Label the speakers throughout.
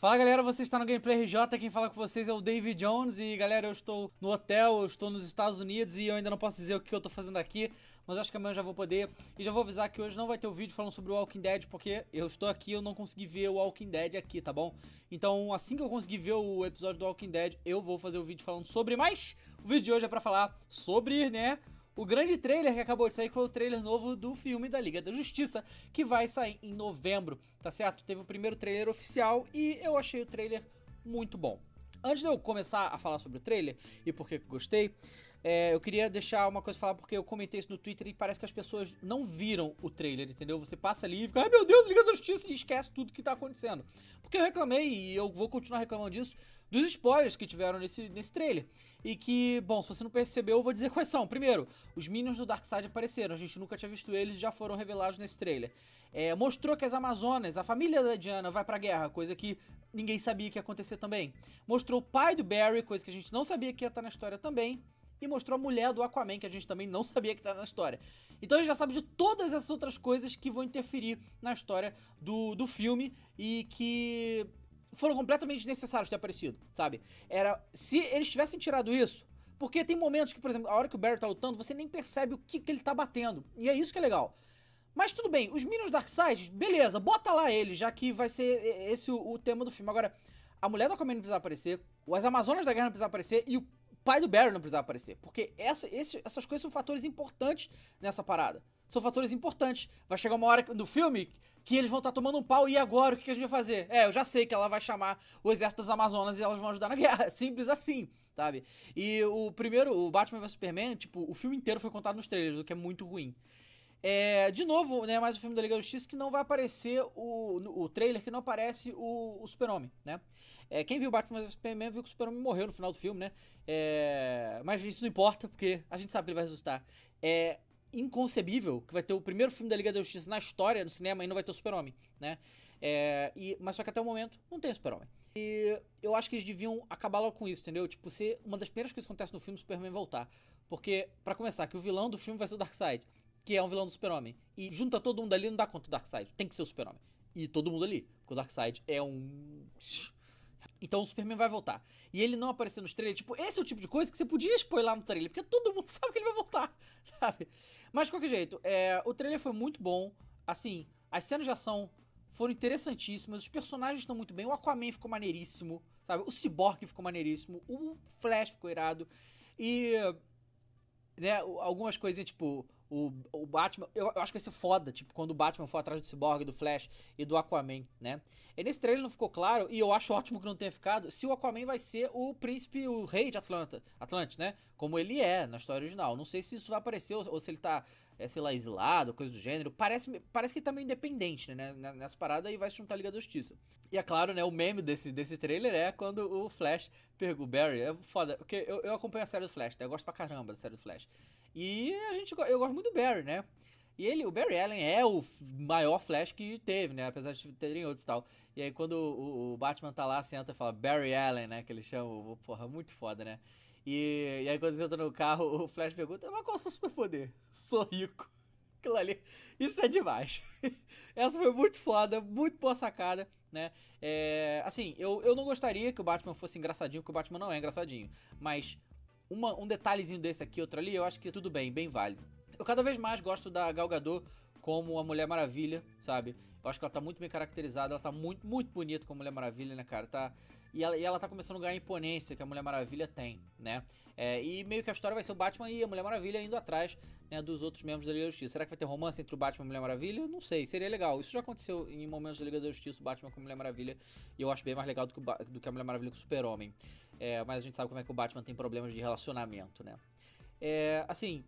Speaker 1: Fala galera, você está no Gameplay RJ, quem fala com vocês é o David Jones e galera, eu estou no hotel, eu estou nos Estados Unidos e eu ainda não posso dizer o que eu estou fazendo aqui, mas acho que amanhã eu já vou poder. E já vou avisar que hoje não vai ter o um vídeo falando sobre o Walking Dead, porque eu estou aqui e eu não consegui ver o Walking Dead aqui, tá bom? Então assim que eu conseguir ver o episódio do Walking Dead, eu vou fazer o vídeo falando sobre, mas o vídeo de hoje é para falar sobre, né o grande trailer que acabou de sair foi o trailer novo do filme da Liga da Justiça, que vai sair em novembro, tá certo? Teve o primeiro trailer oficial e eu achei o trailer muito bom. Antes de eu começar a falar sobre o trailer e por que gostei, é, eu queria deixar uma coisa falar, porque eu comentei isso no Twitter e parece que as pessoas não viram o trailer, entendeu? Você passa ali e fica, ai meu Deus, Liga da Justiça, e esquece tudo que tá acontecendo. Porque eu reclamei, e eu vou continuar reclamando disso, dos spoilers que tiveram nesse, nesse trailer. E que, bom, se você não percebeu, eu vou dizer quais são. Primeiro, os Minions do Darkseid apareceram, a gente nunca tinha visto eles já foram revelados nesse trailer. É, mostrou que as Amazonas, a família da Diana, vai pra guerra, coisa que ninguém sabia que ia acontecer também. Mostrou o pai do Barry, coisa que a gente não sabia que ia estar tá na história também e mostrou a mulher do Aquaman, que a gente também não sabia que tá na história. Então a gente já sabe de todas essas outras coisas que vão interferir na história do, do filme e que foram completamente necessários ter aparecido, sabe? Era. Se eles tivessem tirado isso. Porque tem momentos que, por exemplo, a hora que o Barry tá lutando, você nem percebe o que, que ele tá batendo. E é isso que é legal. Mas tudo bem, os Minions Darkseid, beleza, bota lá ele, já que vai ser esse o, o tema do filme. Agora, a mulher do Aquaman não precisa aparecer, as Amazonas da Guerra não precisa aparecer, e o pai do Barry não precisava aparecer. Porque essa, esse, essas coisas são fatores importantes nessa parada. São fatores importantes. Vai chegar uma hora no filme que eles vão estar tá tomando um pau e agora o que a gente vai fazer? É, eu já sei que ela vai chamar o exército das Amazonas e elas vão ajudar na guerra. Simples assim, sabe? E o primeiro, o Batman vs Superman, tipo, o filme inteiro foi contado nos trailers, o que é muito ruim. É, de novo, né, mais um filme da Liga da Justiça que não vai aparecer o, o trailer, que não aparece o, o Super-Homem, né? É, quem viu Batman vs Superman viu que o Super-Homem morreu no final do filme, né? É, mas isso não importa, porque a gente sabe que ele vai resultar. É inconcebível que vai ter o primeiro filme da Liga da Justiça na história, no cinema, e não vai ter o Super-Homem, né? É, e, mas só que até o momento não tem o Super-Homem. E eu acho que eles deviam acabar logo com isso, entendeu? Tipo, ser uma das primeiras coisas que acontece no filme, é o Superman voltar. Porque, para começar, que o vilão do filme vai ser o Darkseid que é um vilão do Super-Homem. E junta todo mundo ali, não dá conta do Darkseid. Tem que ser o Super-Homem. E todo mundo ali. Porque o Darkseid é um. Então o Superman vai voltar. E ele não aparecer nos trailers, tipo, esse é o tipo de coisa que você podia spoiler no trailer, porque todo mundo sabe que ele vai voltar, sabe? Mas de qualquer jeito, é, o trailer foi muito bom. Assim, as cenas de ação foram interessantíssimas, os personagens estão muito bem, o Aquaman ficou maneiríssimo, sabe? O Cyborg ficou maneiríssimo, o Flash ficou irado. E. Né, algumas coisas, tipo, o, o Batman. Eu, eu acho que esse foda, tipo, quando o Batman for atrás do Cyborg, do Flash e do Aquaman, né? E nesse trailer não ficou claro, e eu acho ótimo que não tenha ficado, se o Aquaman vai ser o príncipe, o rei de Atlanta, Atlante, né? Como ele é na história original. Não sei se isso vai aparecer ou, ou se ele tá, é, sei lá, exilado, coisa do gênero. Parece, parece que ele tá meio independente, né, né? Nessa parada e vai se juntar à Liga da Justiça. E é claro, né? O meme desse, desse trailer é quando o Flash pega o Barry. É foda, porque eu, eu acompanho a série do Flash, né? Eu gosto pra caramba da série do Flash. E a gente, eu gosto muito do Barry, né? E ele, o Barry Allen é o maior Flash que teve, né? Apesar de terem outros e tal. E aí quando o, o, Batman tá lá, senta e fala Barry Allen, né? Que ele chama, porra, muito foda, né? E, e aí quando eles entra no carro, o Flash pergunta, mas qual é o seu superpoder? Sou rico. Aquilo ali, isso é demais. Essa foi muito foda, muito boa sacada, né? É, assim, eu, eu não gostaria que o Batman fosse engraçadinho, porque o Batman não é engraçadinho. Mas uma, um detalhezinho desse aqui, outro ali, eu acho que tudo bem, bem válido eu cada vez mais gosto da Gal Gadot como a Mulher Maravilha, sabe? Eu acho que ela tá muito bem caracterizada, ela tá muito, muito bonita como Mulher Maravilha, né, cara? Tá... E, ela, e ela tá começando a ganhar a imponência que a Mulher Maravilha tem, né? É, e meio que a história vai ser o Batman e a Mulher Maravilha indo atrás né, dos outros membros da Liga da Justiça. Será que vai ter romance entre o Batman e a Mulher Maravilha? Não sei, seria legal. Isso já aconteceu em momentos da Liga da Justiça, o Batman com a Mulher Maravilha, e eu acho bem mais legal do que, ba... do que a Mulher Maravilha com o Super-Homem. É, mas a gente sabe como é que o Batman tem problemas de relacionamento, né? É, assim,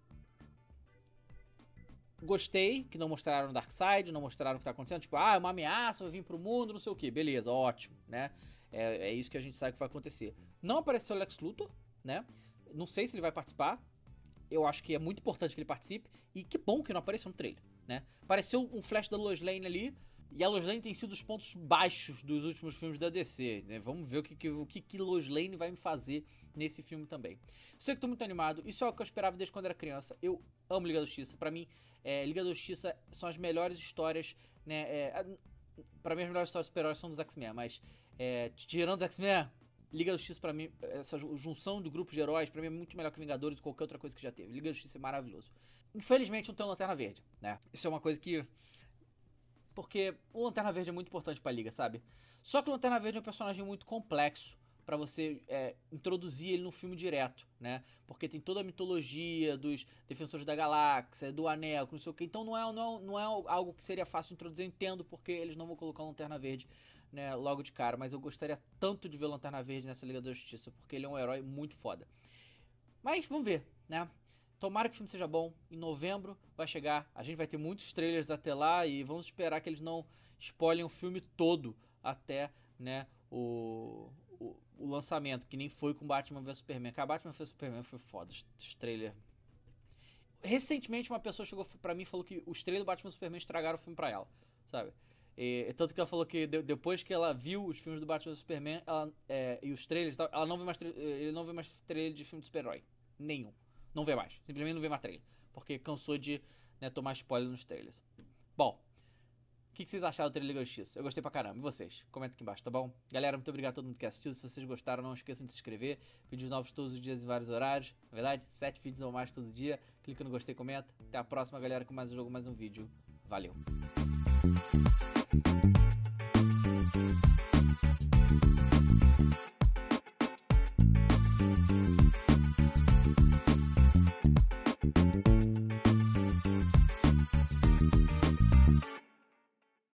Speaker 1: Gostei que não mostraram o Darkseid, não mostraram o que tá acontecendo. Tipo, ah, é uma ameaça, vai vir pro mundo, não sei o que. Beleza, ótimo, né? É, é isso que a gente sabe que vai acontecer. Não apareceu o Lex Luthor, né? Não sei se ele vai participar. Eu acho que é muito importante que ele participe. E que bom que não apareceu no trailer, né? Apareceu um flash da Lois Lane ali, e a Lois Lane tem sido os pontos baixos dos últimos filmes da DC, né? Vamos ver o que, o que, que Lois Lane vai me fazer nesse filme também. Sei que tô muito animado, isso é o que eu esperava desde quando era criança. Eu amo Liga da Justiça. Pra mim, é, Liga da Justiça são as melhores histórias, né? É, pra mim, as melhores histórias super-heróis são dos X-Men, mas é, tirando os X-Men, Liga da Justiça, pra mim, essa junção de grupos de heróis, pra mim é muito melhor que Vingadores ou qualquer outra coisa que já teve. Liga da Justiça é maravilhoso. Infelizmente, não tem Lanterna Verde, né? Isso é uma coisa que porque o Lanterna Verde é muito importante pra liga, sabe? Só que o Lanterna Verde é um personagem muito complexo para você é, introduzir ele no filme direto, né? Porque tem toda a mitologia dos Defensores da Galáxia, do Anel, não sei o que. Então não é, não é, não é algo que seria fácil introduzir, eu entendo, porque eles não vão colocar o Lanterna Verde né, logo de cara. Mas eu gostaria tanto de ver o Lanterna Verde nessa Liga da Justiça, porque ele é um herói muito foda. Mas vamos ver, né? Tomara que o filme seja bom. Em novembro vai chegar. A gente vai ter muitos trailers até lá e vamos esperar que eles não spoilem o filme todo até né, o, o, o lançamento, que nem foi com Batman vs Superman. a Batman vs Superman foi foda. Os trailers recentemente uma pessoa chegou para mim e falou que os trailers do Batman vs Superman estragaram o filme pra ela, sabe? E, tanto que ela falou que de, depois que ela viu os filmes do Batman vs Superman ela, é, e os trailers, ela não vê mais, eh, ele não vê mais trailer de filme de super-herói. Nenhum não vê mais. Simplesmente não vê mais trailer. Porque cansou de né, tomar spoiler nos trailers. Bom, o que, que, vocês acharam do trailer da Justiça? Eu gostei pra caramba. E vocês? Comenta aqui embaixo, tá bom? Galera, muito obrigado a todo mundo que assistiu. Se vocês gostaram, não esqueçam de se inscrever. Vídeos novos todos os dias em vários horários. Na é verdade, sete vídeos ou mais todo dia. Clica no gostei, comenta. Até a próxima, galera, com mais um jogo, mais um vídeo. Valeu!